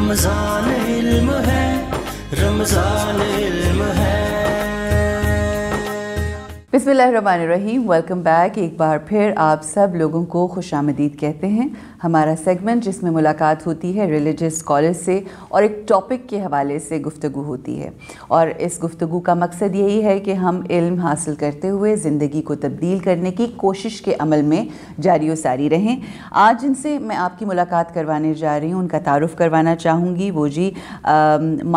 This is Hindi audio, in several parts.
रमजान इल्म है रमजान इल्म है बिसमीम वेलकम बैक एक बार फिर आप सब लोगों को खुश आमदीद कहते हैं हमारा सेगमेंट जिसमें मुलाकात होती है रिलीजियस स्कॉलर से और एक टॉपिक के हवाले से गुफ्तु होती है और इस गुफ्तु का मकसद यही है कि हम इल्म हासिल करते हुए ज़िंदगी को तब्दील करने की कोशिश के अमल में जारी व सारी रहें आज जिनसे मैं आपकी मुलाकात करवाने जा रही हूँ उनका तारफ़ करवाना चाहूँगी वो जी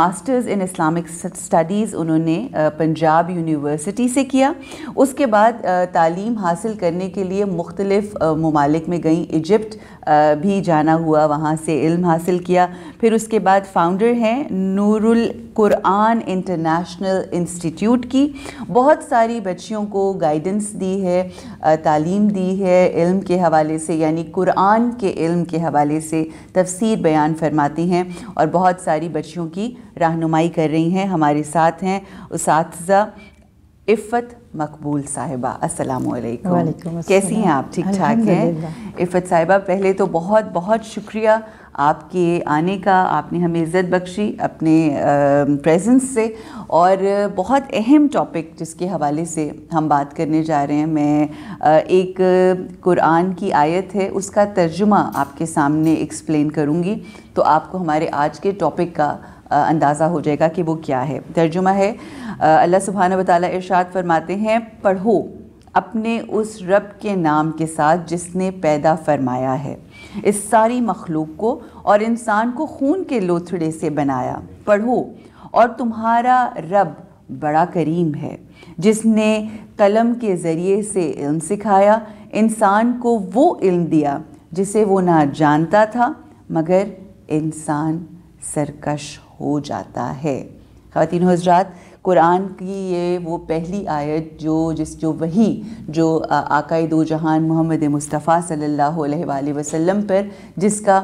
मास्टर्स इन इस्लामिक स्टडीज़ उन्होंने पंजाब यूनिवर्सिटी से किया उसके बाद तालीम हासिल करने के लिए मुख्तलिफ़ ममालिक में गई इजिप्ट भी जाना हुआ वहाँ से इल्म हासिल किया फिर उसके बाद फाउंडर हैं नूरुल कुरान इंटरनेशनल इंस्टीट्यूट की बहुत सारी बच्चियों को गाइडेंस दी है तालीम दी है इल्म के हवाले से यानी कुरान के इल्म के हवाले से तफसीर बयान फरमाती हैं और बहुत सारी बच्चियों की रहनुमाई कर रही हैं हमारे साथ हैं उस इफ़त मकबूल साहिबा अस्सलाम वालेकुम कैसी हैं आप ठीक ठाक हैं इफ़त साहिबा पहले तो बहुत बहुत शुक्रिया आपके आने का आपने हमें इज़्ज़त बख्शी अपने प्रेजेंस से और बहुत अहम टॉपिक जिसके हवाले से हम बात करने जा रहे हैं मैं एक कुरान की आयत है उसका तर्जुमा आपके सामने एक्सप्लेन करूँगी तो आपको हमारे आज के टॉपिक का अंदाज़ा हो जाएगा कि वो क्या है तर्जुमा है अल्लाह सुबहान बताल इरशाद फरमाते हैं पढ़ो अपने उस रब के नाम के साथ जिसने पैदा फरमाया है इस सारी मखलूक को और इंसान को खून के लोथड़े से बनाया पढ़ो और तुम्हारा रब बड़ा करीम है जिसने कलम के ज़रिए से इल्म सिखाया इंसान को वो इल्म दिया जिसे वो ना जानता था मगर इंसान सरकश हो जाता है खातिन हजरात कुरान की ये वो पहली आयत जो जिस जो वही जो आकाई दो जहान मोहम्मद मुस्तफ़ा सल्लल्लाहु अलैहि वसल्लम पर जिसका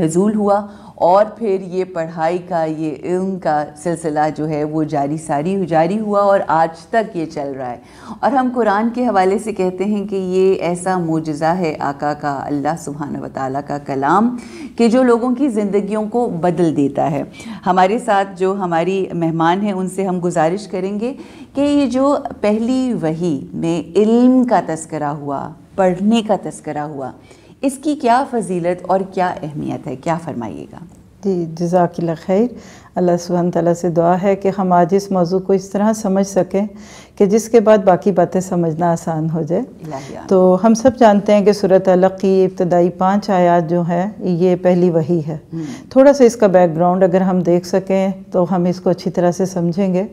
नज़ूल हुआ और फिर ये पढ़ाई का ये इल्म का सिलसिला जो है वो जारी सारी जारी हुआ और आज तक ये चल रहा है और हम कुरान के हवाले से कहते हैं कि ये ऐसा मुजज़ा है आका का अल्लाह सुबहान वाली का कलाम कि जो लोगों की ज़िंदगियों को बदल देता है हमारे साथ जो हमारी मेहमान हैं उनसे हम गुजारिश करेंगे कि ये जो पहली वही में इल्म का तस्करा हुआ पढ़ने का तस्करा हुआ इसकी क्या फजीलत और क्या अहमियत है क्या फरमाइएगा जी जजाकिल्ला खैर अल्लाह सुबह तला से दुआ है कि हम आज इस मौजू को इस तरह समझ सकें कि जिसके बाद बाकी बातें समझना आसान हो जाए तो हम सब जानते हैं कि सूरत अलग की इब्तदाई पाँच आयात जो है ये पहली वही है हम्म। थोड़ा सा इसका बैकग्राउंड अगर हम देख सकें तो हम इसको अच्छी तरह से समझेंगे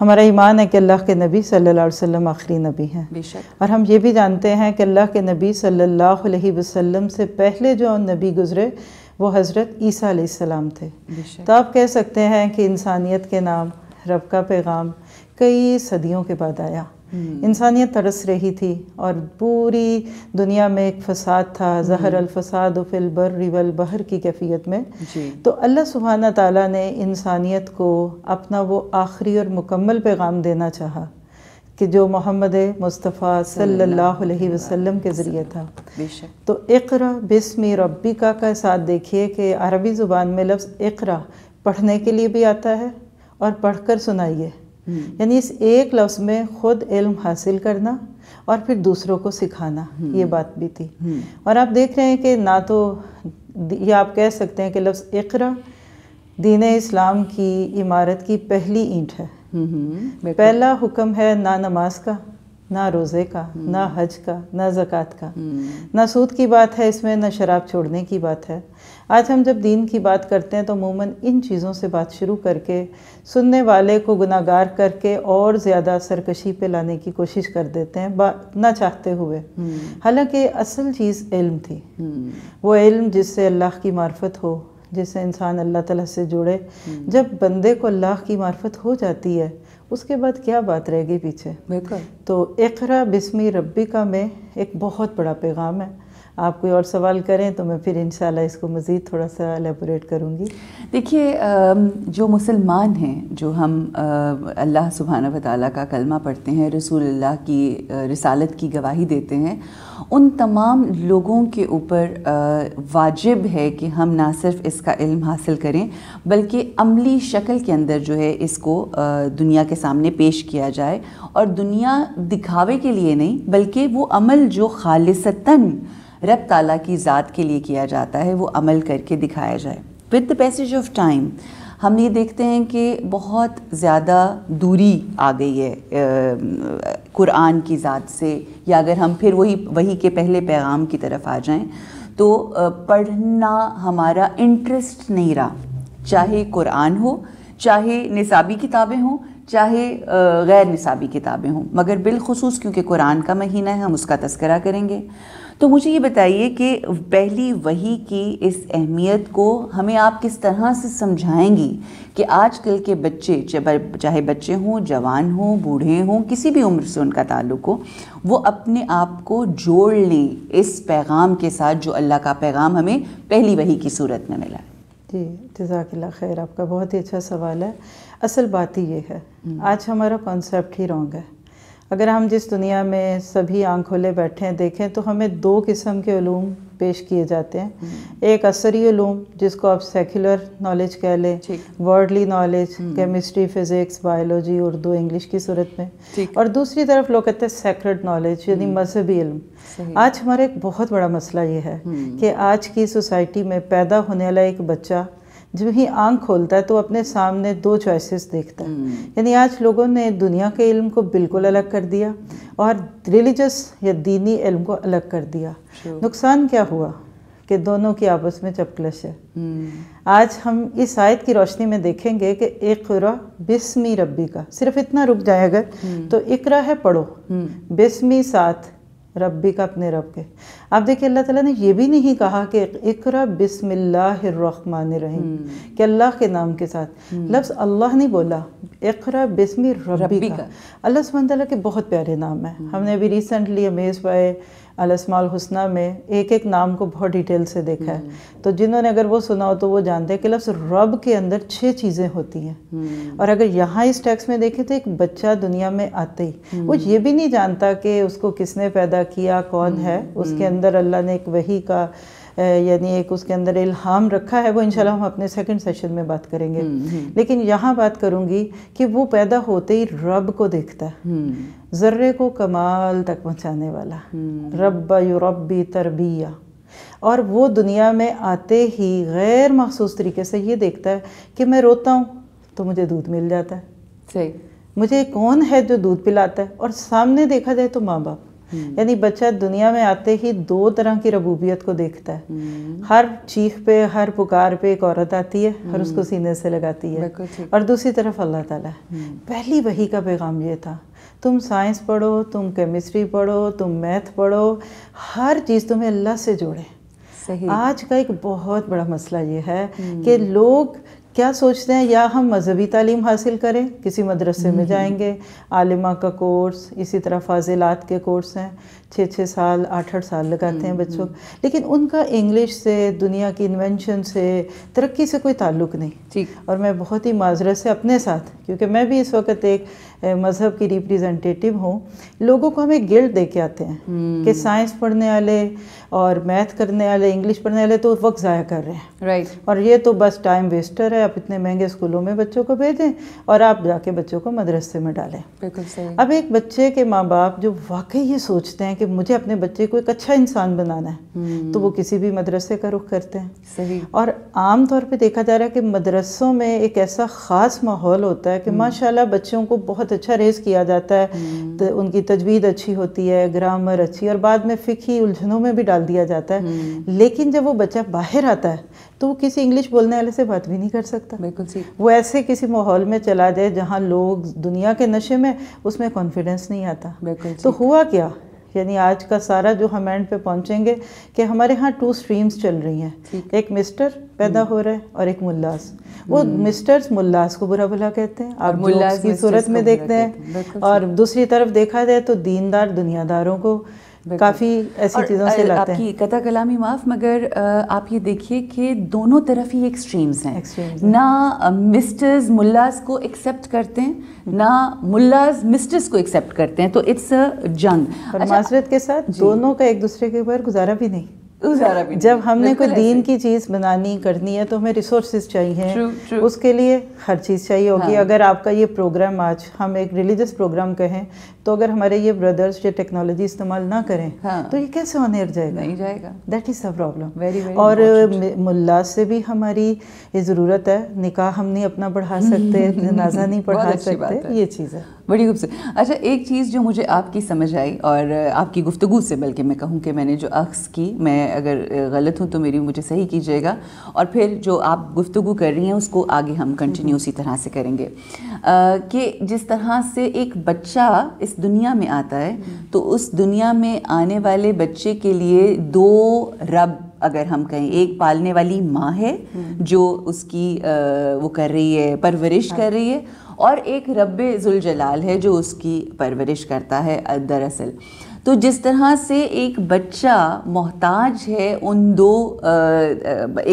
हमारा ईमान है कि अल्लाह के नबी सल्ला वसम आखिरी नबी हैं और हम ये भी जानते हैं कि अल्लाह के नबी सल्ला वसम से पहले जो नबी गुज़रे वो हज़रत ईसा सलाम थे तो आप कह सकते हैं कि इंसानियत के नाम रब का पैगाम कई सदियों के बाद आया हम्म। इंसानियत तरस रही थी और पूरी दुनिया में एक फ़साद था हम्म। जहर अलफसाद फिल बर रिवल बहर की कैफियत में तो अल्लाह सुबहाना ताला ने इंसानियत को अपना वो आखिरी और मुकम्मल पैगाम देना चाहा कि जो मोहम्मद मुस्तफ़ा सल्लल्लाहु अलैहि वसल्लम के ज़रिए था तो इकरा बिस्मी रब्बी का का साथ देखिए कि अरबी ज़ुबान में लफ्ज़ इकरा पढ़ने के लिए भी आता है और पढ़ कर सुनाइए हम्म। यानी इस एक लफ्ज़ में ख़ुद इल्म हासिल करना और फिर दूसरों को सिखाना हम्म। ये बात भी थी हम्म। और आप देख रहे हैं कि ना तो ये आप कह सकते हैं कि लफ्ज़ इकरा दीन इस्लाम की इमारत की पहली ईंट है पहला हुक्म है ना नमाज का ना रोज़े का हम्म। ना हज का ना ज़क़़त का हम्म। ना सूद की बात है इसमें ना शराब छोड़ने की बात है आज हम जब दीन की बात करते हैं तो अमूमन इन चीज़ों से बात शुरू करके सुनने वाले को गुनागार करके और ज़्यादा सरकशी पे लाने की कोशिश कर देते हैं ना चाहते हुए हम्म। हालांकि असल चीज़ इल्म थी वो इल्म जिससे अल्लाह की मार्फत हो जिससे इंसान अल्लाह तला से जुड़े हम्म। जब बंदे को अल्लाह की मार्फत हो जाती है उसके बाद क्या बात रहेगी पीछे बिल्कुल तो इकरा बिस्मी रबी का में एक बहुत बड़ा पैगाम है आप कोई और सवाल करें तो मैं फिर इन इसको मज़ीद थोड़ा सा एलेबोरेट करूँगी देखिए जो मुसलमान हैं जो हम अल्लाह सुबहाना वाली का कलमा पढ़ते हैं रसूल अल्लाह की रिसालत की गवाही देते हैं उन तमाम लोगों के ऊपर वाजिब है कि हम ना सिर्फ इसका इल्म हासिल करें बल्कि अमली शक्ल के अंदर जो है इसको दुनिया के सामने पेश किया जाए और दुनिया दिखावे के लिए नहीं बल्कि वो अमल जो खालिसतन रब ताला की ज़ात के लिए किया जाता है वो अमल करके दिखाया जाए with the passage of time हम ये देखते हैं कि बहुत ज़्यादा दूरी आ गई है कुरान की ज़ात से या अगर हम फिर वही वही के पहले पैगाम की तरफ आ जाएं तो पढ़ना हमारा इंटरेस्ट नहीं रहा चाहे कुरान हो चाहे निसाबी किताबें हों चाहे गैर निसाबी किताबें हों मगर बिलखसूस क्योंकि कुरान का महीना है हम उसका तस्करा करेंगे तो मुझे ये बताइए कि पहली वही की इस अहमियत को हमें आप किस तरह से समझाएंगी कि आजकल के बच्चे चाहे बच्चे हों जवान हों बूढ़े हों किसी भी उम्र से उनका ताल्लुक हो वो अपने आप को जोड़ लें इस पैगाम के साथ जो अल्लाह का पैगाम हमें पहली वही की सूरत में मिला है जी जजाकल्ला खैर आपका बहुत ही अच्छा सवाल है असल बात ही ये है हम्म। आज हमारा कॉन्सेप्ट ही रॉन्ग है अगर हम जिस दुनिया में सभी आँख खोले बैठे हैं देखें तो हमें दो किस्म के ूम पेश किए जाते हैं हम्म। एक असरी ूम जिसको आप सेकुलर नॉलेज कह लें worldly knowledge chemistry physics biology Urdu English की सूरत में और दूसरी तरफ लोग कहते हैं सेक्रेड नॉलेज यानी हम्म। मजहबी इल्म आज हमारा एक बहुत बड़ा मसला ये है हम्म। कि आज की सोसाइटी में पैदा होने वाला एक बच्चा जब ही आंख खोलता है तो अपने सामने दो चॉइसेस देखता है हम्म। यानी आज लोगों ने दुनिया के इल्म को बिल्कुल अलग कर दिया और रिलीजस या दीनी इल्म को अलग कर दिया नुकसान क्या हुआ कि दोनों की आपस में चपकलश है हम्म। आज हम इस आयत की रोशनी में देखेंगे कि इकरा बिस्मी रब्बी का सिर्फ इतना रुक जाए अगर हम्म। तो इकरा है पढ़ो बिस्मी साथ रब्बी का अपने रब के आप देखिए अल्लाह ताला ने ये भी नहीं कहा कि इकरा रहीम हम्म। कि अल्लाह के नाम के साथ हम्म। लफ्ज़ अल्लाह ने बोला इकरा बिस्मि रबी का अल्लाह सुबह के बहुत प्यारे नाम हम्म। है हमने अभी रिसेंटली अमेज पाए अलस्माल हुसना में एक एक नाम को बहुत डिटेल से देखा है हम्म। तो जिन्होंने अगर वो सुना हो तो वो जानते हैं कि लफ्स रब के अंदर छः चीज़ें होती हैं हम्म। और अगर यहाँ इस टैक्स में देखें तो एक बच्चा दुनिया में आते ही वो हम्म। ये भी नहीं जानता कि उसको किसने पैदा किया कौन है उसके अंदर अल्लाह ने एक वही का यानी एक उसके अंदर इल्हाम रखा है वो इंशाल्लाह हम अपने सेकंड सेशन में बात करेंगे हम्म, हम्म। लेकिन यहाँ बात करूँगी कि वो पैदा होते ही रब को देखता है हम्म। ज़र्रे को कमाल तक पहुँचाने वाला रब युरबी तरबिया और वो दुनिया में आते ही गैर महसूस तरीके से ये देखता है कि मैं रोता हूँ तो मुझे दूध मिल जाता है सही मुझे कौन है जो दूध पिलाता है और सामने देखा जाए तो माँ बाप हम्म। यानी बच्चा दुनिया में आते ही दो तरह की रबूबियत को देखता है हम्म। हर चीख पे हर पुकार पे एक औरत आती है और उसको हम्म। सीने से लगाती है और दूसरी तरफ अल्लाह ताला है पहली वही का पैगाम ये था तुम साइंस पढ़ो तुम केमिस्ट्री पढ़ो तुम मैथ पढ़ो हर चीज़ तुम्हें अल्लाह से जोड़े सही आज का एक बहुत बड़ा मसला ये है कि लोग क्या सोचते हैं या हम मजहबी तालीम हासिल करें किसी मदरसे में हम्म। जाएंगे आलिमा का कोर्स इसी तरह फाजिलात के कोर्स हैं छः छः साल आठ आठ साल लगाते हैं हम्म, बच्चों हम्म। लेकिन उनका इंग्लिश से दुनिया की इन्वेंशन से तरक्की से कोई ताल्लुक नहीं और मैं बहुत ही माजरत से अपने साथ क्योंकि मैं भी इस वक्त एक मज़हब की रिप्रेजेंटेटिव हो लोगों को हमें गिल्ड दे के आते हैं हम्म। कि साइंस पढ़ने वाले और मैथ करने वाले इंग्लिश पढ़ने वाले तो वक्त ज़ाया कर रहे हैं राइट right. और ये तो बस टाइम वेस्टर है आप इतने महंगे स्कूलों में बच्चों को भेजें और आप जाके बच्चों को मदरसे में डालें बिल्कुल सही अब एक बच्चे के माँ बाप जो वाकई ये सोचते हैं कि मुझे अपने बच्चे को एक अच्छा इंसान बनाना है हम्म। तो वो किसी भी मदरसे का रुख करते हैं सही और आम तौर देखा जा रहा है कि मदरसों में एक ऐसा ख़ास माहौल होता है कि हम्म। माशाला बच्चों को बहुत बहुत अच्छा रेस किया जाता है हम्म। तो उनकी तजवीद अच्छी होती है ग्रामर अच्छी और बाद में फ़िकी उलझनों में भी डाल दिया जाता है हम्म। लेकिन जब वो बच्चा बाहर आता है तो वो किसी इंग्लिश बोलने वाले से बात भी नहीं कर सकता बिल्कुल सही वो ऐसे किसी माहौल में चला जाए जहाँ लोग दुनिया के नशे में उसमें कॉन्फिडेंस नहीं आता बिल्कुल तो हुआ क्या यानी आज का सारा जो हम एंड पे पहुंचेंगे कि हमारे यहाँ टू स्ट्रीम्स चल रही हैं एक मिस्टर पैदा हम्म। हो रहा है और एक मुल्लास वो मिस्टर्स हम्म। मुल्लास को बुरा भला कहते हैं आप मुल्लास की सूरत में देखते हैं और दूसरी तरफ देखा जाए तो दीनदार दुनियादारों को काफ़ी ऐसी चीज़ों से लाते आपकी हैं। कथा कलामी माफ़ मगर आप ये देखिए कि दोनों तरफ ही एक्सट्रीम्स हैं एक्स्ट्रीम्स ना मिस्टर्स मुल्लास को एक्सेप्ट करते हैं हम्म। ना मुल्लास मिस्टर्स को एक्सेप्ट करते हैं तो इट्स अ जंग अच्छा, के साथ दोनों का एक दूसरे के ऊपर गुजारा भी नहीं जब हमने कोई दीन की चीज़ बनानी करनी है तो हमें रिसोर्सेज चाहिए true, true. उसके लिए हर चीज़ चाहिए होगी हाँ. अगर आपका ये प्रोग्राम आज हम एक रिलीजियस प्रोग्राम कहें तो अगर हमारे ये ब्रदर्स ये टेक्नोलॉजी इस्तेमाल ना करें हाँ. तो ये कैसे होने जाएगा नहीं जाएगा दैट इज़ अ प्रॉब्लम और मुल्ला से भी हमारी ये ज़रूरत है निकाह हम नहीं अपना पढ़ा सकते जनाजा नहीं पढ़ा सकते ये चीज़ है बड़ी खूबसूरत अच्छा एक चीज़ जो मुझे आपकी समझ आई और आपकी गुफ्तु से बल्कि मैं कहूँ कि मैंने जो अक्स की मैं अगर गलत हूँ तो मेरी मुझे सही कीजिएगा और फिर जो आप गुफ्तु कर रही हैं उसको आगे हम कंटिन्यू उसी तरह से करेंगे कि जिस तरह से एक बच्चा इस दुनिया में आता है तो उस दुनिया में आने वाले बच्चे के लिए दो रब अगर हम कहें एक पालने वाली माँ है जो उसकी आ, वो कर रही है परवरिश कर रही है और एक रब जुलजलाल है जो उसकी परवरिश करता है दरअसल तो जिस तरह से एक बच्चा मोहताज है उन दो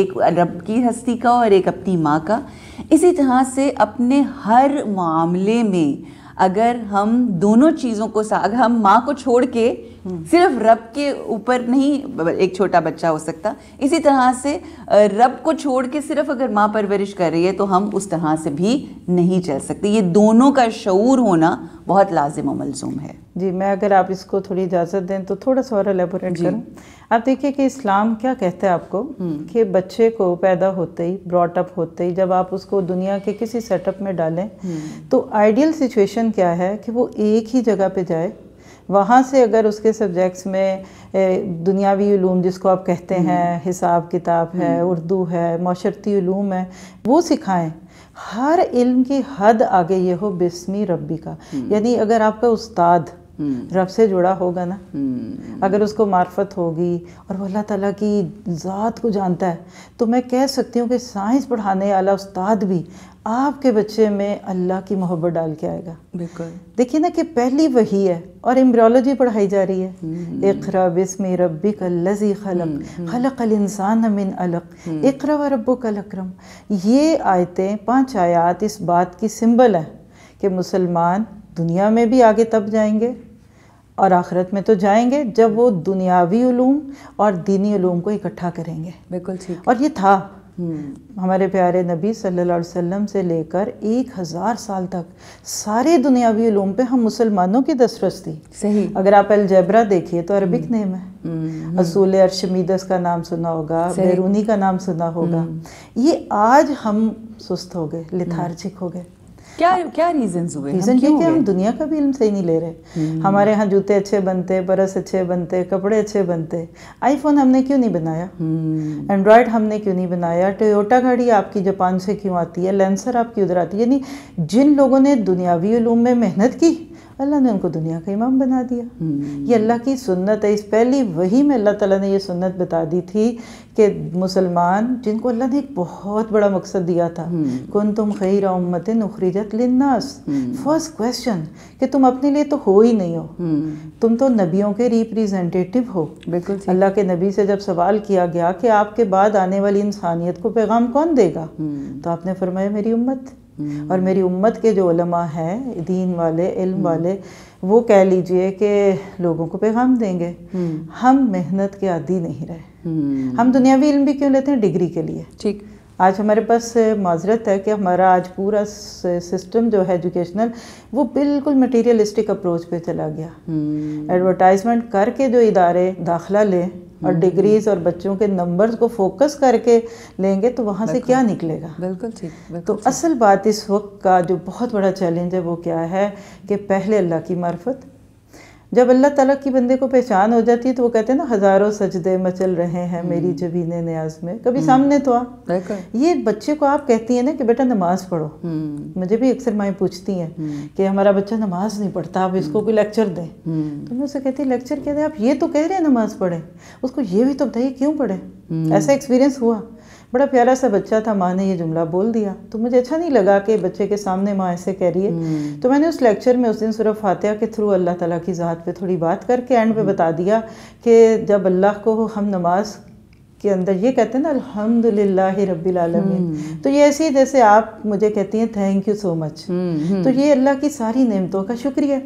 एक रब की हस्ती का और एक अपनी माँ का इसी तरह से अपने हर मामले में अगर हम दोनों चीज़ों को अगर हम माँ को छोड़ के सिर्फ रब के ऊपर नहीं एक छोटा बच्चा हो सकता इसी तरह से रब को छोड़ के सिर्फ अगर माँ परवरिश कर रही है तो हम उस तरह से भी नहीं चल सकते ये दोनों का शूर होना बहुत लाजिम मलजूम है जी मैं अगर आप इसको थोड़ी इजाज़त दें तो थोड़ा सा और एलेबोरेट करूँ आप देखिए कि इस्लाम क्या कहता है आपको हम्म। कि बच्चे को पैदा होते ही ब्रॉटअप होते ही जब आप उसको दुनिया के किसी सेटअप में डालें हम्म। तो आइडियल सिचुएशन क्या है कि वो एक ही जगह पे जाए वहाँ से अगर उसके सब्जेक्ट्स में दुनियावी ूम जिसको आप कहते हम्म। हैं हिसाब किताब है हम्म। उर्दू है माशरती ूम है वो सिखाएं हर इल्म की हद आगे ये हो बिस्मी रबी का हम्म। यानी अगर आपका उस्ताद रब से जुड़ा होगा ना अगर उसको मार्फत होगी और वो अल्लाह ताला की ज़ात को जानता है तो मैं कह सकती हूँ कि साइंस पढ़ाने वाला उस्ताद भी आपके बच्चे में अल्लाह की मोहब्बत डाल के आएगा बिल्कुल देखिए ना कि पहली वही है और एम्ब्रियोलॉजी पढ़ाई जा रही है हम्म। इकरा बिस्म रबी का लजी खलक हम्म, हम्म। खलक अल इंसान मिन अलक इकरा व रबो कल अक्रम ये आयतें पांच आयात इस बात की सिंबल है कि मुसलमान दुनिया में भी आगे तब जाएंगे और आखिरत में तो जाएंगे जब वो दुनियावी ूम और दीनी ूम को इकट्ठा करेंगे बिल्कुल ठीक और ये था हम्म। हमारे प्यारे नबी सल्लल्लाहु अलैहि वसल्लम से लेकर एक हज़ार साल तक सारे दुनियावी ूम पे हम मुसलमानों की दसरस थी सही अगर आप अलजैबरा देखिए तो अरबिक हम्म। नेम है हम्म। असूल अरशमीदस का नाम सुना होगा बैरूनी का नाम सुना होगा ये आज हम सुस्त हो गए लिथार्जिक हो गए क्या क्या रीजन हुए रीज़न ये कि हम दुनिया का भी इल्म सही नहीं ले रहे हम्म। हमारे यहाँ जूते अच्छे बनते बरस अच्छे बनते कपड़े अच्छे बनते आईफोन हमने क्यों नहीं बनाया एंड्रॉयड हम्म। हमने क्यों नहीं बनाया टोयोटा गाड़ी आपकी जापान से क्यों आती है लेंसर आपकी उधर आती है यानी जिन लोगों ने दुनियावी में मेहनत की अल्लाह ने उनको दुनिया का इमाम बना दिया हम्म। ये अल्लाह की सुन्नत है इस पहली वही में अल्लाह ताला ने ये सुन्नत बता दी थी कि मुसलमान जिनको अल्लाह ने एक बहुत बड़ा मकसद दिया था हम्म। कौन तुम खैर उम्मत नखरीजत लिन्नास हम्म। फर्स्ट क्वेश्चन कि तुम अपने लिए तो हो ही नहीं हो तुम तो नबियों के रिप्रेजेंटेटिव हो बिल्कुल अल्लाह के नबी से जब सवाल किया गया कि आपके बाद आने वाली इंसानियत को पैगाम कौन देगा तो आपने फरमाया मेरी उम्मत और मेरी उम्मत के जो उलमा हैं दीन वाले इल्म हम्म। वाले वो कह लीजिए कि लोगों को पैगाम देंगे हम्म। हम मेहनत के आदि नहीं रहे हम्म। हम दुनियावी इल्म भी क्यों लेते हैं डिग्री के लिए ठीक आज हमारे पास माजरत है कि हमारा आज पूरा सिस्टम जो है एजुकेशनल वो बिल्कुल मटेरियलिस्टिक अप्रोच पे चला गया एडवर्टाइजमेंट करके जो इदारे दाखिला लें और डिग्रीज हम्म, और हम्म। बच्चों के नंबर्स को फोकस करके लेंगे तो वहाँ से क्या निकलेगा बिल्कुल ठीक तो असल बात इस वक्त का जो बहुत बड़ा चैलेंज है वो क्या है कि पहले अल्लाह की मार्फत जब अल्लाह ताला की बंदे को पहचान हो जाती है तो वो कहते हैं ना हज़ारों सजदे मचल रहे हैं हम्म। मेरी जबीन न्याज में कभी हम्म। सामने तो आ ये बच्चे को आप कहती हैं ना कि बेटा नमाज़ पढ़ो हम्म। मुझे भी अक्सर माएँ पूछती हैं कि हमारा बच्चा नमाज़ नहीं पढ़ता आप इसको कोई लेक्चर दें तो मैं उसे कहती लेक्चर कह दें आप ये तो कह रहे हैं नमाज़ पढ़ें उसको ये भी तो बताइए क्यों पढ़ें ऐसा एक्सपीरियंस हुआ बड़ा प्यारा सा बच्चा था माँ ने ये जुमला बोल दिया तो मुझे अच्छा नहीं लगा कि बच्चे के सामने माँ ऐसे कह रही है हम्म। तो मैंने उस लेक्चर में उस दिन सूरह फातिहा के थ्रू अल्लाह ताला की ज़ात पे थोड़ी बात करके एंड पे हम्म। बता दिया कि जब अल्लाह को हम नमाज के अंदर ये कहते हैं ना अलहमदिल्ला रब्बिल आलमीन हम्म। तो ये ऐसे ही जैसे आप मुझे कहती हैं थैंक यू सो मच तो ये अल्लाह की सारी नेमतों का शुक्रिया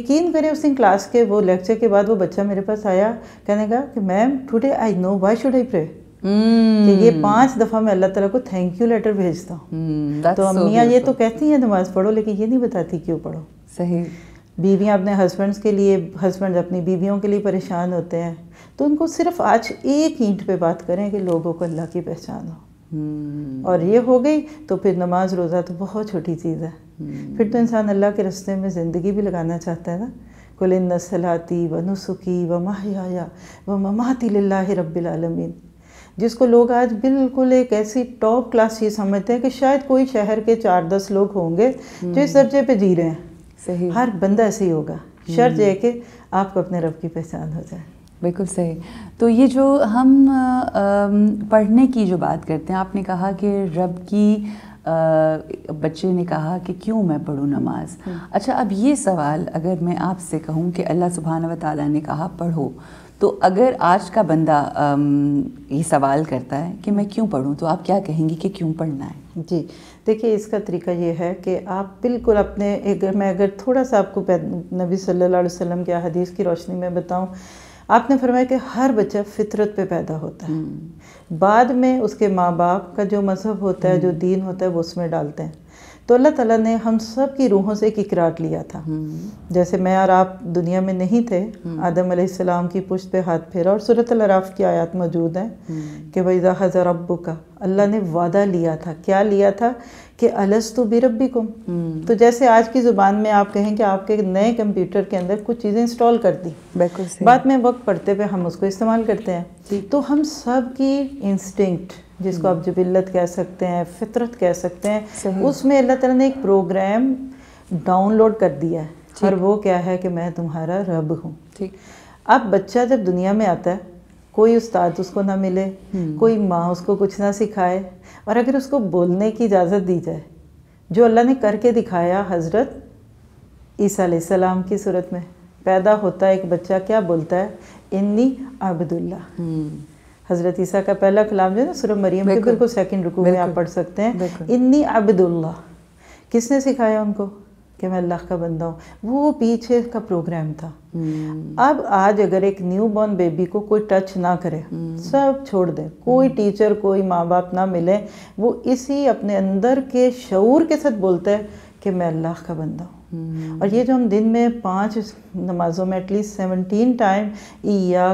यकीन करें उस दिन क्लास के वो लेक्चर के बाद वो बच्चा मेरे पास आया कहने का कि ma'am today I know why should I pray कि ये हम्म। पांच दफ़ा मैं अल्लाह ताला को थैंक यू लेटर भेजता हूँ हम्म, तो अम्मियाँ so ये तो कहती हैं नमाज़ पढ़ो लेकिन ये नहीं बताती क्यों पढ़ो सही बीवियाँ अपने हस्बैंड्स के लिए हस्बैंड अपनी बीवियों के लिए परेशान होते हैं तो उनको सिर्फ आज एक ईंट पे बात करें कि लोगों को अल्लाह की पहचान हो हम्म। और ये हो गई तो फिर नमाज रोज़ा तो बहुत छोटी चीज़ है फिर तो इंसान अल्लाह के रस्ते में ज़िंदगी भी लगाना चाहता है ना कुल नसलाती व नुसुखी व माहिया व ममाती लाला रबालमीन जिसको लोग आज बिल्कुल एक ऐसी टॉप क्लास चीज़ समझते हैं कि शायद कोई शहर के चार दस लोग होंगे जो इस हम्म। दर्जे पे जी रहे हैं सही हर बंदा ऐसे ही होगा शर्त यह हम्म। कि आपको अपने रब की पहचान हो जाए बिल्कुल सही तो ये जो हम पढ़ने की जो बात करते हैं आपने कहा कि रब की बच्चे ने कहा कि क्यों मैं पढ़ूँ नमाज हम्म। अच्छा अब ये सवाल अगर मैं आपसे कहूँ कि अल्लाह सुबहान व ताली ने कहा पढ़ो तो अगर आज का बंदा ये सवाल करता है कि मैं क्यों पढ़ूं तो आप क्या कहेंगी कि क्यों पढ़ना है जी देखिए इसका तरीका ये है कि आप बिल्कुल अपने अगर मैं अगर थोड़ा सा आपको नबी सल्लल्लाहु अलैहि वसल्लम के हदीस की रोशनी में बताऊं आपने फरमाया कि हर बच्चा फितरत पे पैदा होता है हम्म। बाद में उसके माँ बाप का जो मज़हब होता है जो हम्म। दीन होता है वो उसमें डालते हैं तो अल्लाह ताला ने हम सब की रूहों से एक इकरार लिया था हम्म। जैसे मैं और आप दुनिया में नहीं थे हम्म। आदम सलाम की पुश्त पे हाथ फेरा और सूरत अराफ की आयत मौजूद है हम्म। कि वैजा हज़र अबू का अल्लाह ने वादा लिया था क्या लिया था कि अलस तो बिरबी को तो जैसे आज की ज़ुबान में आप कहें कि आपके नए कंप्यूटर के अंदर कुछ चीज़ें इंस्टॉल कर दी बाद में वक्त पढ़ते हुए हम उसको इस्तेमाल करते हैं तो हम सब की इंस्टिंक्ट जिसको आप हम्म। जबिलत कह सकते हैं फितरत कह सकते हैं उसमें अल्लाह ताला ने एक प्रोग्राम डाउनलोड कर दिया है और वो क्या है कि मैं तुम्हारा रब हूँ ठीक अब बच्चा जब दुनिया में आता है कोई उस्ताद उसको ना मिले हम्म। कोई माँ उसको कुछ ना सिखाए और अगर उसको बोलने की इजाज़त दी जाए जो अल्लाह ने करके दिखाया हज़रत ईसा सलाम की सूरत में पैदा होता है एक बच्चा क्या बोलता है इन्नी अब्दुल्ला हम्म। हज़रत ईसा का पहला कलाम जो है ना सुरम मरियम के बिल्कुल सेकंड रुकू में आप पढ़ सकते हैं इन्नी अब्दुल्ला किसने सिखाया उनको कि मैं अल्लाह का बंदा हूँ वो पीछे का प्रोग्राम था हम्म। अब आज अगर एक न्यू बॉर्न बेबी को कोई टच ना करे हम्म। सब छोड़ दें कोई टीचर हम्म। कोई माँ बाप ना मिले वो इसी अपने अंदर के शूर के साथ बोलते हैं कि मैं अल्लाह का बंदा हूँ Hmm. और ये जो हम दिन में पांच नमाज़ों में एटलीस्ट सेवनटीन टाइम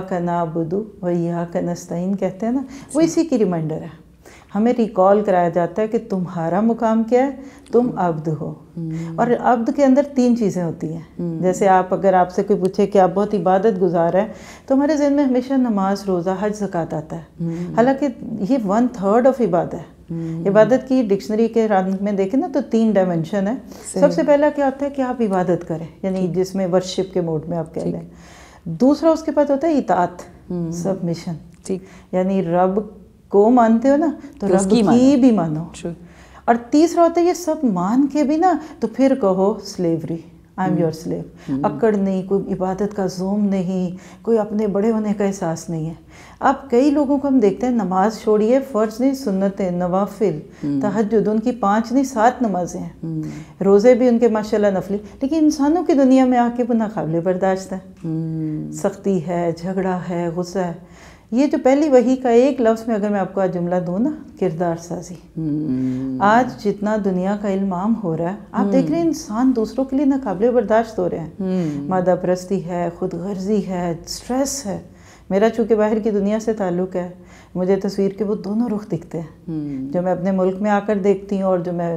का ना बुदू और या कनस्तीन कहते हैं ना वो इसी की रिमाइंडर है हमें रिकॉल कराया जाता है कि तुम्हारा मुकाम क्या है तुम hmm. अब्द हो hmm. और अब्द के अंदर तीन चीज़ें होती हैं जैसे आप अगर आपसे कोई पूछे कि आप बहुत इबादत गुजार हैं तो हमारे जहन में हमेशा नमाज रोज़ा हज जक़ात आता है हालांकि ये वन थर्ड ऑफ इबादत है हम्म। इबादत की डिक्शनरी के रंग में देखें ना तो तीन डायमेंशन है सबसे पहला क्या होता है कि आप इबादत करें यानी जिसमें वर्शिप के मोड में आप कह लें दूसरा उसके बाद होता है इतात सबमिशन हम्म। ठीक यानी रब को मानते हो ना तो, रब की भी मानो और तीसरा होता है ये सब मान के भी ना तो फिर कहो slavery I am your slave अकड़ नहीं कोई इबादत का जोम नहीं कोई अपने बड़े होने का एहसास नहीं है अब कई लोगों को हम देखते हैं नमाज छोड़िए फ़र्ज नहीं सुन्नतें नवाफिल hmm. तहजद उनकी पाँच नहीं सात नमाजें हैं hmm. रोज़े भी उनके माशाल्लाह नफली लेकिन इंसानों की दुनिया में आके वो नाकबले बर्दाश्त है hmm. सख्ती है झगड़ा है गुस्सा है ये जो पहली वही का एक लफ्ज़ में अगर मैं आपको आज जुमला दूँ ना किरदार साजी हम्म। आज जितना दुनिया का इल्म आम हो रहा है आप देख रहे हैं हम्म। इंसान दूसरों के लिए नाकबले बर्दाश्त हो रहे हैं हम्म। मादा प्रस्ती है खुद गर्जी है स्ट्रेस है मेरा चूँकि बाहर की दुनिया से ताल्लुक़ है मुझे तस्वीर के वो दोनों रुख दिखते हैं हम्म। जो मैं अपने मुल्क में आकर देखती हूँ और जो मैं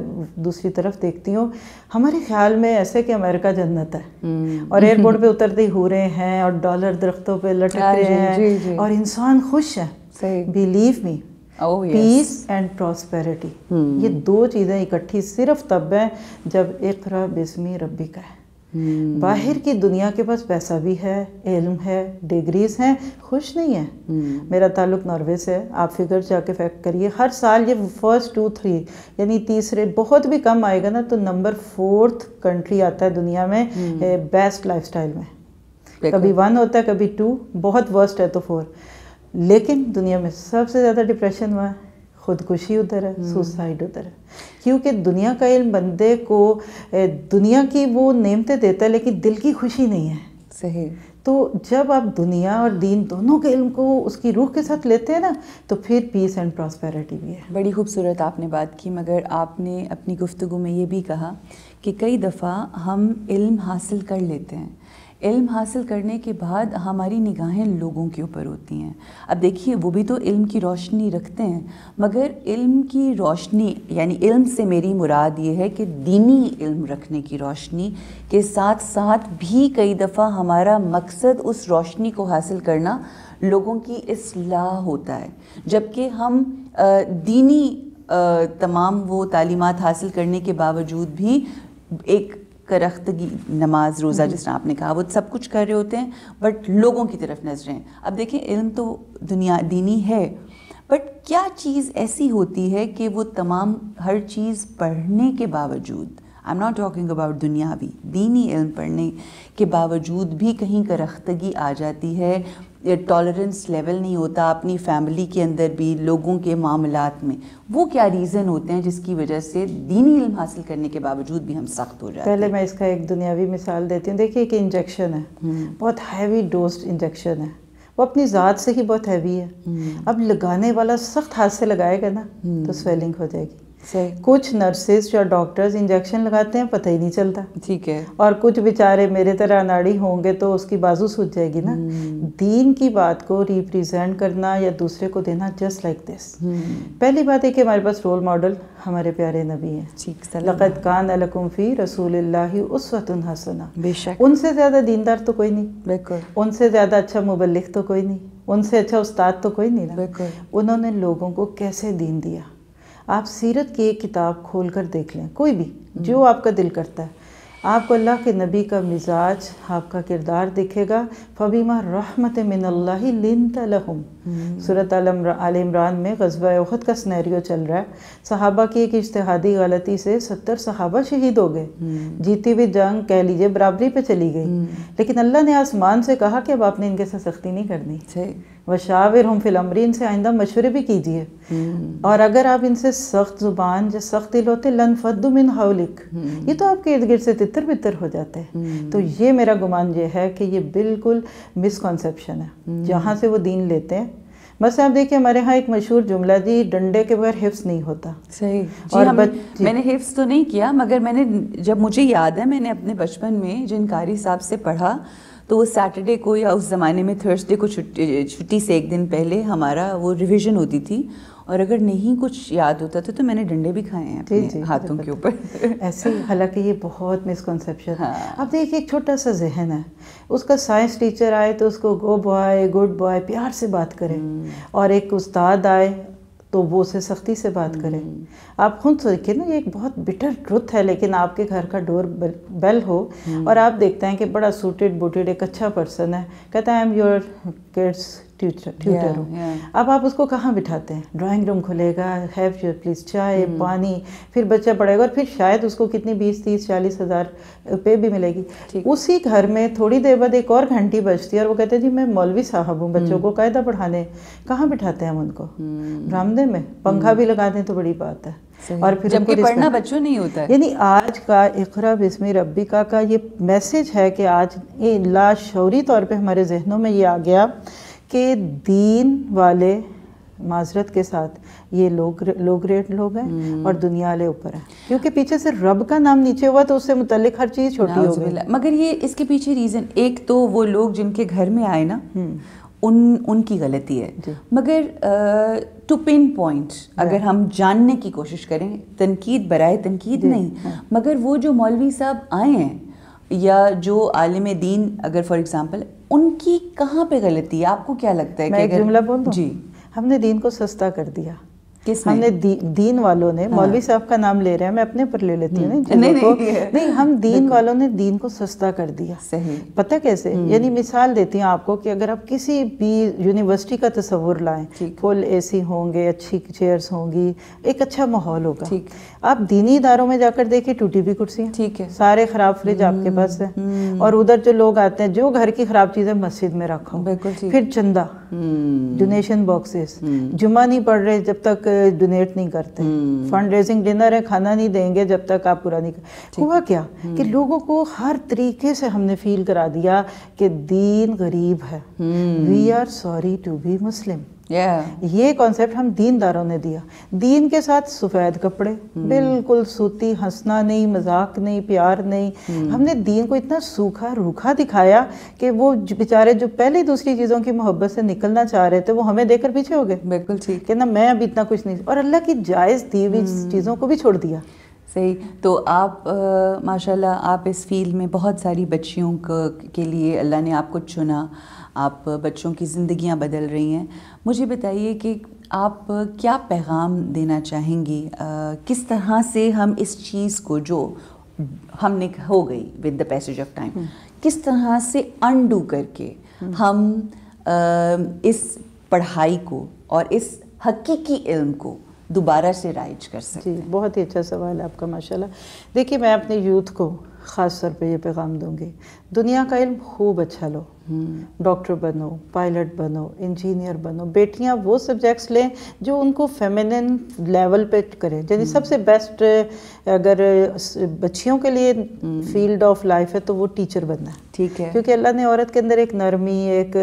दूसरी तरफ देखती हूँ हमारे ख्याल में ऐसे कि अमेरिका जन्नत है हम्म। और एयरपोर्ट पे उतरते ही हो रहे हैं और डॉलर दरख्तों पे लटक हाँ रहे हैं और इंसान खुश है believe me peace and prosperity ये दो चीज़ें इकट्ठी सिर्फ तब है जब एक रबी का है हम्म। बाहर की दुनिया के पास पैसा भी है इल्म है डिग्रीज हैं खुश नहीं है हम्म। मेरा ताल्लुक नॉर्वे से है आप फिगर जाके फैक्ट करिए हर साल ये फर्स्ट टू थ्री यानी तीसरे बहुत भी कम आएगा ना तो नंबर फोर्थ कंट्री आता है दुनिया में बेस्ट हम्म। लाइफस्टाइल में कभी वन होता है कभी टू बहुत वर्स्ट है तो फोर लेकिन दुनिया में सबसे ज़्यादा डिप्रेशन हुआ है खुदकुशी उधर है हम्म। सुसाइड उधर है क्योंकि दुनिया का इल्म बंदे को दुनिया की वो नेमतें देता है लेकिन दिल की खुशी नहीं है सही तो जब आप दुनिया और दीन दोनों के इल्म को उसकी रूह के साथ लेते हैं ना तो फिर पीस एंड प्रॉस्पेरिटी भी है बड़ी खूबसूरत आपने बात की मगर आपने अपनी गुफ्तु में ये भी कहा कि कई दफ़ा हम इल्म हासिल कर लेते हैं इल्म हासिल करने के बाद हमारी निगाहें लोगों के ऊपर होती हैं अब देखिए वो भी तो इल्म की रोशनी रखते हैं मगर इल्म की रोशनी यानी इल्म से मेरी मुराद ये है कि दीनी इल्म रखने की रोशनी के साथ साथ भी कई दफ़ा हमारा मकसद उस रोशनी को हासिल करना लोगों की असलाह होता है जबकि हम दीनी तमाम वो तालीमत हासिल करने के बावजूद भी एक करख्तगी नमाज रोज़ा हम्म। जिस तरह आपने कहा वो सब कुछ कर रहे होते हैं बट लोगों की तरफ नजरें अब देखें इल्म तो दुनिया दीनी है बट क्या चीज़ ऐसी होती है कि वो तमाम हर चीज़ पढ़ने के बावजूद I am not talking about दुनियावी दीनी इल्म पढ़ने के बावजूद भी कहीं करख्तगी आ जाती है ये टॉलरेंस लेवल नहीं होता अपनी फैमिली के अंदर भी लोगों के मामलों में वो क्या रीज़न होते हैं जिसकी वजह से दीनी इल्म हासिल करने के बावजूद भी हम सख्त हो जाते हैं पहले मैं इसका एक दुनियावी मिसाल देती हूँ देखिए एक इंजेक्शन है हम्म। बहुत हैवी डोज इंजेक्शन है वो अपनी ज़ात से ही बहुत हैवी है हम्म। अब लगाने वाला सख्त हाथ से लगाएगा ना हम्म। तो स्वेलिंग हो जाएगी कुछ नर्सेस या डॉक्टर्स इंजेक्शन लगाते हैं पता ही नहीं चलता ठीक है और कुछ बेचारे मेरे तरह अनाड़ी होंगे तो उसकी बाजू सूझ जाएगी ना हम्म। दीन की बात को रिप्रेजेंट करना या दूसरे को देना जस्ट लाइक दिस पहली बात है कि हमारे पास रोल मॉडल हमारे प्यारे नबी हैं लकत कान अलकुम्फ़ी रसूल उसवतन हसना बेशक उनसे ज़्यादा दीनदार तो कोई नहीं बिल्कुल उनसे ज़्यादा अच्छा मुबलिक तो कोई नहीं उनसे अच्छा उस्ताद तो कोई नहीं ना उन्होंने लोगों को कैसे दीन दिया आप सीरत की एक किताब खोल कर देख लें कोई भी जो आपका दिल करता है आपको अल्लाह के नबी का मिजाज आपका किरदार दिखेगा फ़बीमा रहमत मिनल्ला लिन तलहम हम्म। सूरत आल इमरान में गजबा उहद का स्नैरियो चल रहा है सहाबा की एक इश्तहादी गलती से सत्तर सहाबा शहीद हो गए हम्म। जीती हुई जंग कह लीजिए बराबरी पे चली गई हम्म। लेकिन अल्लाह ने आसमान से कहा कि अब आपने इनके साथ सख्ती नहीं करनी वशाविर हम फिलमरीन से आइंदा मशवरे भी कीजिए और अगर आप इनसे सख्त ज़ुबान या सख्त दिल होते लन मिन हौलिक ये तो आपके इर्द गिर्द से तितर बितर हो जाते हैं तो ये मेरा गुमान ये है कि ये बिल्कुल मिसकॉन्सेप्शन है जहाँ से वो दीन लेते हैं बस आप देखिए हमारे यहाँ एक मशहूर जुमला दी डंडे के बगैर हिफ्स नहीं होता सही और जी। मैंने हिफ्स तो नहीं किया मगर मैंने जब मुझे याद है मैंने अपने बचपन में जिन कारी साहब से पढ़ा तो वो सैटरडे को या उस ज़माने में थर्सडे को छुट्टी छुट्टी से एक दिन पहले हमारा वो रिविज़न होती थी और अगर नहीं कुछ याद होता था तो, तो मैंने डंडे भी खाए हैं अपने जी, हाथों के ऊपर ऐसे हालांकि ये बहुत मिसकनसेप्शन है हाँ। अब देखिए एक छोटा सा जहन है उसका साइंस टीचर आए तो उसको गो बॉय गुड बॉय प्यार से बात करें हम्म। और एक उस्ताद आए तो वो उसे सख्ती से बात करें हम्म। आप खुद सोचिए तो ना ये एक बहुत बिटर ट्रुथ है लेकिन आपके घर का डोर बेल हो हम्म। और आप देखते हैं कि बड़ा सूटेड बूटेड एक अच्छा पर्सन है कहता है I am your kids tutor tutor हूँ अब आप उसको कहाँ बिठाते हैं ड्राइंग रूम खुलेगा have your please chai hmm. पानी फिर बच्चा पढ़ेगा और फिर शायद उसको कितनी बीस तीस चालीस हज़ार रुपये भी मिलेगी उसी घर में थोड़ी देर बाद एक और घंटी बजती है और वो कहते हैं जी मैं मौलवी साहब हूँ बच्चों hmm. को कायदा पढ़ाने कहाँ बिठाते हैं हम उनको hmm. बरामदे में पंखा भी लगा दें तो बड़ी बात है और फिर जबकि पढ़ना बच्चों नहीं होता है यानी आज का इकरा बिस्मी रब्बिका का ये मैसेज है कि आज ये लाशौरी तौर पे हमारे जहनों में ये आ गया कि दीन वाले माजरत के साथ ये लो लोग रेट लोग हैं हम्म। और दुनिया वाले ऊपर हैं क्योंकि पीछे से रब का नाम नीचे हुआ तो उससे मुतलिक हर चीज़ छोटी हो गई मगर ये इसके पीछे रीज़न एक तो वो लोग जिनके घर में आए ना हम्म। उन उनकी गलती है मगर टू पिन पॉइंट अगर हम जानने की कोशिश करें तनकीद बरए तनकीद नहीं हाँ। मगर वो जो मौलवी साहब आए हैं या जो आलम दीन अगर फॉर एग्ज़ाम्पल उनकी कहाँ पे गलती है आपको क्या लगता है मैं कि जुमला बोल जी हमने दीन को सस्ता कर दिया हमने दी, दीन वालों ने हाँ। मौलवी साहब का नाम ले रहे हैं मैं अपने पर ले लेती हूँ नहीं नहीं, नहीं हम दीन वालों ने दीन को सस्ता कर दिया सही पता कैसे हम्म। यानी मिसाल देती हूँ आपको कि अगर आप किसी भी यूनिवर्सिटी का तस्वुर लाएं फुल एसी होंगे अच्छी चेयर्स होंगी एक अच्छा माहौल होगा आप दीनी इदारों में जाकर देखिए टूटी भी कुर्सी ठीक है सारे खराब फ्रिज हम्म, आपके पास है हम्म। और उधर जो लोग आते हैं जो घर की खराब चीजें मस्जिद में रखा फिर चंदा डोनेशन बॉक्सेस जुमा नहीं पड़ रहे जब तक डोनेट नहीं करते फंड रेजिंग डिनर है खाना नहीं देंगे जब तक आप पूरा नहीं कर हुआ क्या कि हम्म। लोगों को हर तरीके से हमने फील करा दिया कि दीन गरीब है we are sorry to be Muslim yeah. ये कॉन्सेप्ट हम दीनदारों ने दिया दीन के साथ सफ़ेद कपड़े hmm. बिल्कुल सूती हंसना नहीं मजाक नहीं प्यार नहीं hmm. हमने दीन को इतना सूखा रूखा दिखाया कि वो बेचारे जो पहले दूसरी चीज़ों की मोहब्बत से निकलना चाह रहे थे वो हमें देखकर पीछे हो गए बिल्कुल ठीक कि ना मैं अभी इतना कुछ नहीं और अल्लाह की जायज़ दी हुई hmm. चीज़ों को भी छोड़ दिया सही तो आप माशाल्लाह आप इस फील्ड में बहुत सारी बच्चियों के लिए अल्लाह ने आपको चुना आप बच्चों की ज़िंदियाँ बदल रही हैं मुझे बताइए कि आप क्या पैगाम देना चाहेंगी किस तरह से हम इस चीज़ को जो हमने हो गई with the passage of time किस तरह से अनडू करके हम्म। हम इस पढ़ाई को और इस हकीकी इल्म को दोबारा से राइज कर सकते हैं बहुत ही अच्छा सवाल है आपका माशाल्लाह देखिए मैं अपने यूथ को ख़ास तौर पे ये पैगाम दूंगी दुनिया का इल्म खूब अच्छा लो हम्म। डॉक्टर बनो पायलट बनो इंजीनियर बनो बेटियां वो सब्जेक्ट्स लें जो उनको फेमिनिन लेवल पे करें यानी हम्म। सबसे बेस्ट अगर बच्चियों के लिए फील्ड ऑफ लाइफ है तो वो टीचर बनना है ठीक है क्योंकि अल्लाह ने औरत के अंदर एक नरमी एक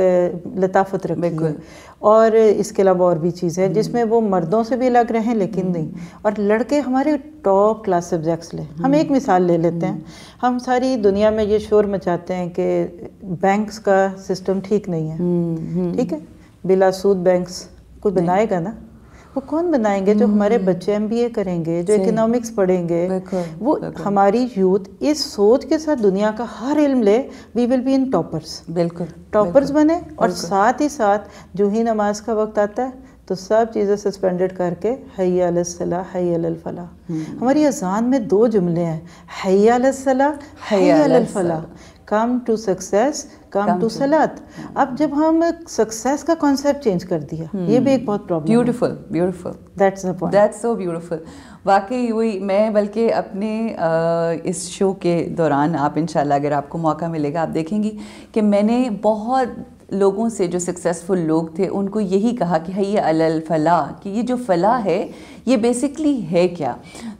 लताफत रखी है और इसके अलावा और भी चीज़ है जिसमें हम्म। वो मर्दों से भी अलग रहें लेकिन नहीं और लड़के हमारे टॉप क्लास सब्जेक्ट्स लें हम एक मिसाल ले लेते हैं हम सारी दुनिया में ये शोर मचाते हैं कि बैंक्स का सिस्टम ठीक नहीं है हम्म, हम्म। ठीक है बिला सूद बैंक्स कोई बनाएगा ना वो कौन बनाएंगे जो हमारे हम्म। बच्चे एम करेंगे जो इकोनॉमिक्स पढ़ेंगे वो हमारी यूथ इस सोच के साथ दुनिया का हर इल्म ले we will be in toppers बिल्कुल टॉपर्स बने और साथ ही साथ जो ही नमाज का वक्त आता है तो सब चीज़ें सस्पेंडेड करके हैसला हैलफला हमारी अजान में दो जुमले हैं हैसला हैलफला come to success come to सलात अब जब हम सक्सेस का कॉन्सेप्ट चेंज कर दिया hmm. ये भी एक बहुत problem beautiful beautiful that's point that's so beautiful वाकई वही मैं बल्कि अपने आ, इस शो के दौरान आप इंशाल्लाह अगर आपको मौका मिलेगा आप देखेंगी कि मैंने बहुत लोगों से जो सक्सेसफुल लोग थे उनको यही कहा कि है ये अलल फला कि ये जो फला है ये बेसिकली है क्या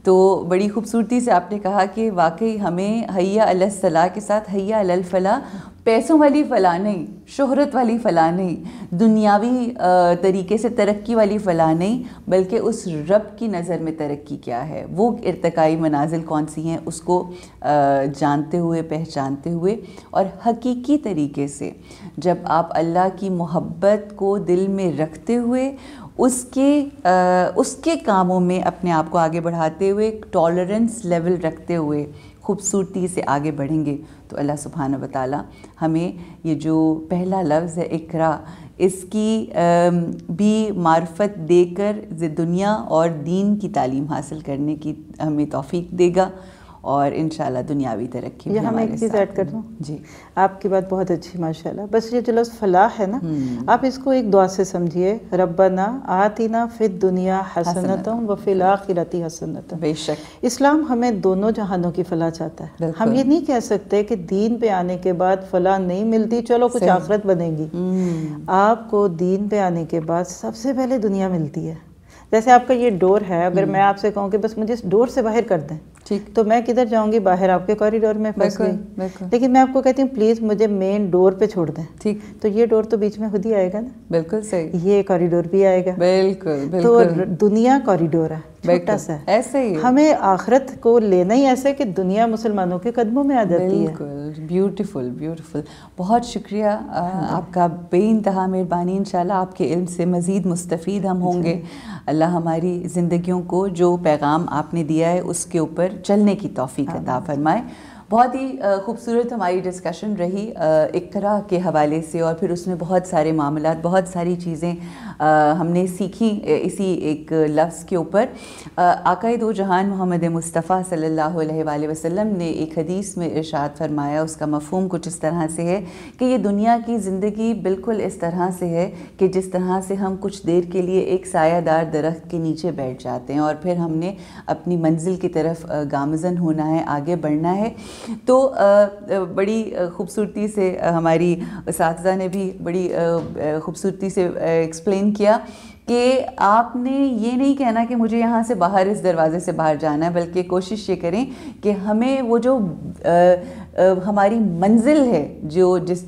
तो बड़ी खूबसूरती से आपने कहा कि वाकई हमें हैया अलसला के साथ हैया अलल फला पैसों वाली फला नहीं शोहरत वाली फ़ला नहीं दुनियावी तरीके से तरक्की वाली फला नहीं बल्कि उस रब की नज़र में तरक्की क्या है वो इरतकाई मनाजिल कौन सी हैं उसको जानते हुए पहचानते हुए और हकीकी तरीके से जब आप अल्लाह की मोहब्बत को दिल में रखते हुए उसके आ, उसके कामों में अपने आप को आगे बढ़ाते हुए टॉलरेंस लेवल रखते हुए खूबसूरती से आगे बढ़ेंगे तो अल्लाह सुबहान वाली हमें ये जो पहला लफ्ज़ है इकरा इसकी भी मार्फत देकर दुनिया और दीन की तालीम हासिल करने की हमें तोफ़ी देगा और इन दुनियावी तरक्की भी हम एक चीज़ ऐड कर दूँ जी आपकी बात बहुत अच्छी माशाल्लाह बस ये जो लफ्ज़ फलाह है ना हम्म। आप इसको एक दुआ से समझिए रब्बना आतिना फिद दुनिया हसनतम व फिलाखिरती हसनतों बेशक इस्लाम हमें दोनों जहानों की फलाह चाहता है हम ये नहीं कह सकते कि दीन पे आने के बाद फलाह नहीं मिलती चलो कुछ आखरत बनेगी हम्म। आपको दीन पे आने के बाद सबसे पहले दुनिया मिलती है जैसे आपका ये डोर है अगर हम्म। मैं आपसे कहूँ कि बस मुझे इस डोर से बाहर कर दें ठीक तो मैं किधर जाऊंगी बाहर आपके कॉरिडोर में फंस गई लेकिन मैं आपको कहती हूँ प्लीज़ मुझे मेन डोर पे छोड़ दें ठीक तो ये डोर तो बीच में खुद ही आएगा ना बिल्कुल सही ये कॉरिडोर भी आएगा बिल्कुल, तो बिल्कुल। तो दुनिया कॉरिडोर है छोटा सा ऐसे ही हमें आखरत को लेना ही ऐसे कि दुनिया मुसलमानों के कदमों में आ जाती है ब्यूटीफुल ब्यूटीफुल बहुत शुक्रिया हाँ। आपका बेानतहा मेहरबानी इन आपके इल्म से मज़ीद मुस्तफ़ हम होंगे अल्लाह हमारी ज़िंदगियों को जो पैगाम आपने दिया है उसके ऊपर चलने की तोफ़ी हाँ। अदा फरमाए बहुत ही खूबसूरत हमारी डिस्कशन रही इकरा के हवाले से और फिर उसमें बहुत सारे मामला बहुत सारी चीज़ें हमने सीखी इसी एक लफ्ज़ के ऊपर आकाए दो जहान मोहम्मद मुस्तफ़ा सल्ला वसम ने एक हदीस में इर्शाद फरमाया उसका मफहम कुछ इस तरह से है कि ये दुनिया की ज़िंदगी बिल्कुल इस तरह से है कि जिस तरह से हम कुछ देर के लिए एक सायादार दरख्त के नीचे बैठ जाते हैं और फिर हमने अपनी मंजिल की तरफ गामजन होना है आगे बढ़ना है तो बड़ी खूबसूरती से हमारी उस ने भी बड़ी खूबसूरती से एक्सप्लेन किया कि आपने ये नहीं कहना कि मुझे यहाँ से बाहर इस दरवाज़े से बाहर जाना है बल्कि कोशिश ये करें कि हमें वो जो आ, आ, हमारी मंजिल है जो जिस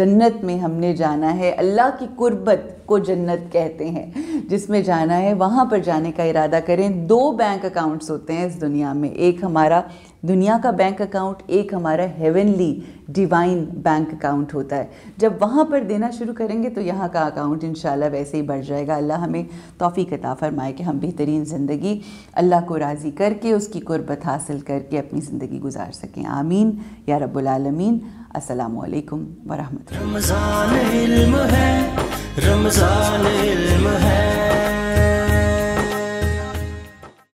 जन्नत में हमने जाना है अल्लाह की कुर्बत को जन्नत कहते हैं जिसमें जाना है वहाँ पर जाने का इरादा करें दो बैंक अकाउंट्स होते हैं इस दुनिया में एक हमारा दुनिया का बैंक अकाउंट एक हमारा हेवनली डिवाइन बैंक अकाउंट होता है जब वहाँ पर देना शुरू करेंगे तो यहाँ का अकाउंट इन वैसे ही बढ़ जाएगा अल्लाह हमें तोफ़ी कता फरमाए कि हम बेहतरीन ज़िंदगी अल्लाह को राज़ी करके उसकी कुर्बत हासिल करके अपनी ज़िंदगी गुजार सकें आमीन या रबालमीन असलकम वरहमत रमज़ान है